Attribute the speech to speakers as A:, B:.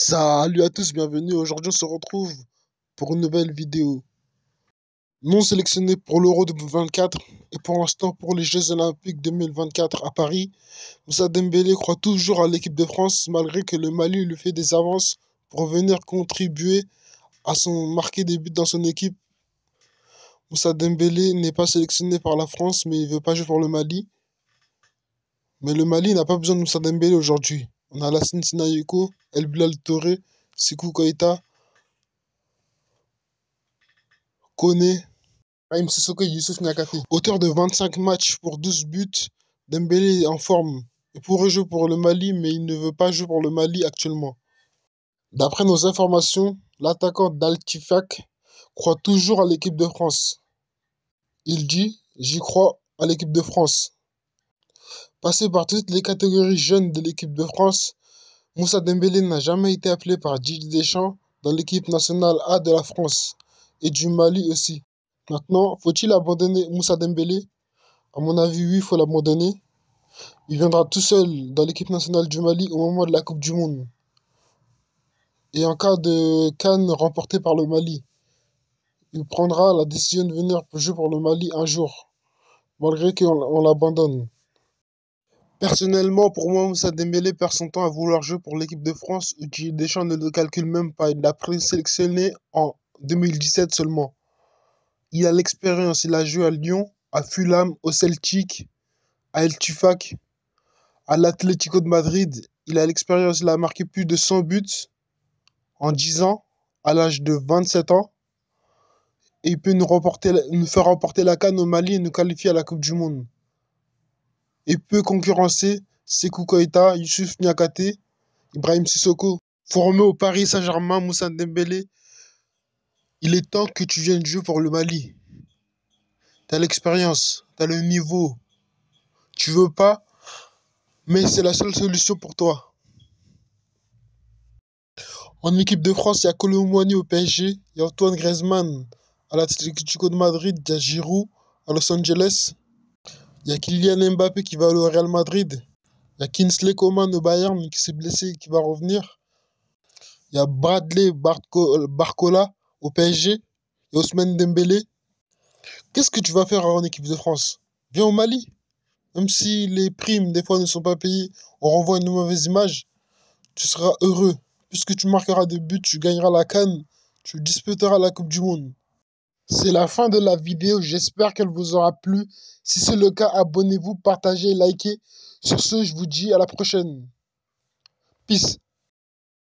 A: Salut à tous, bienvenue. Aujourd'hui, on se retrouve pour une nouvelle vidéo. Non sélectionné pour l'Euro 2024 et pour l'instant pour les Jeux Olympiques 2024 à Paris, Moussa Dembélé croit toujours à l'équipe de France malgré que le Mali lui fait des avances pour venir contribuer à son marqué des buts dans son équipe. Moussa Dembélé n'est pas sélectionné par la France mais il veut pas jouer pour le Mali. Mais le Mali n'a pas besoin de Moussa Dembélé aujourd'hui. On a Lassine Sinayeko, El Bilal Toré, Sikou Koita, Kone, Aïm Sissoko Youssouf Auteur de 25 matchs pour 12 buts, Dembélé est en forme. Il pourrait jouer pour le Mali, mais il ne veut pas jouer pour le Mali actuellement. D'après nos informations, l'attaquant d'Altifak croit toujours à l'équipe de France. Il dit J'y crois à l'équipe de France. Passé par toutes les catégories jeunes de l'équipe de France, Moussa Dembélé n'a jamais été appelé par Didier Deschamps dans l'équipe nationale A de la France et du Mali aussi. Maintenant, faut-il abandonner Moussa Dembélé À mon avis, oui, il faut l'abandonner. Il viendra tout seul dans l'équipe nationale du Mali au moment de la Coupe du Monde. Et en cas de Cannes remporté par le Mali, il prendra la décision de venir jouer pour le Mali un jour, malgré qu'on l'abandonne. Personnellement, pour moi, Moussa Dembélé perd son temps à vouloir jouer pour l'équipe de France. des Deschamps ne le calcule même pas. Il l'a sélectionné en 2017 seulement. Il a l'expérience. Il a joué à Lyon, à Fulham, au Celtic, à El Tufac, à l'Atlético de Madrid. Il a l'expérience. Il a marqué plus de 100 buts en 10 ans, à l'âge de 27 ans. Et il peut nous, nous faire remporter la canne au Mali et nous qualifier à la Coupe du Monde et peut concurrencer Sekou Koïta, Youssouf Niakate, Ibrahim Sissoko. Formé au Paris Saint-Germain, Moussa Dembélé, il est temps que tu viennes jouer pour le Mali. Tu as l'expérience, tu as le niveau. Tu veux pas, mais c'est la seule solution pour toi. En équipe de France, il y a Colomboigny au PSG, il y a Antoine Griezmann à l'Atlético de Madrid, il y Giroud à Los Angeles, il y a Kylian Mbappé qui va aller au Real Madrid. Il y a Kinsley Coman au Bayern qui s'est blessé et qui va revenir. Il y a Bradley Barcola au PSG. Il y a Ousmane Dembélé. Qu'est-ce que tu vas faire en équipe de France Viens au Mali. Même si les primes, des fois, ne sont pas payées, on renvoie une mauvaise image. Tu seras heureux. Puisque tu marqueras des buts, tu gagneras la canne, tu disputeras la Coupe du Monde. C'est la fin de la vidéo, j'espère qu'elle vous aura plu. Si c'est le cas, abonnez-vous, partagez, likez. Sur ce, je vous dis à la prochaine. Peace.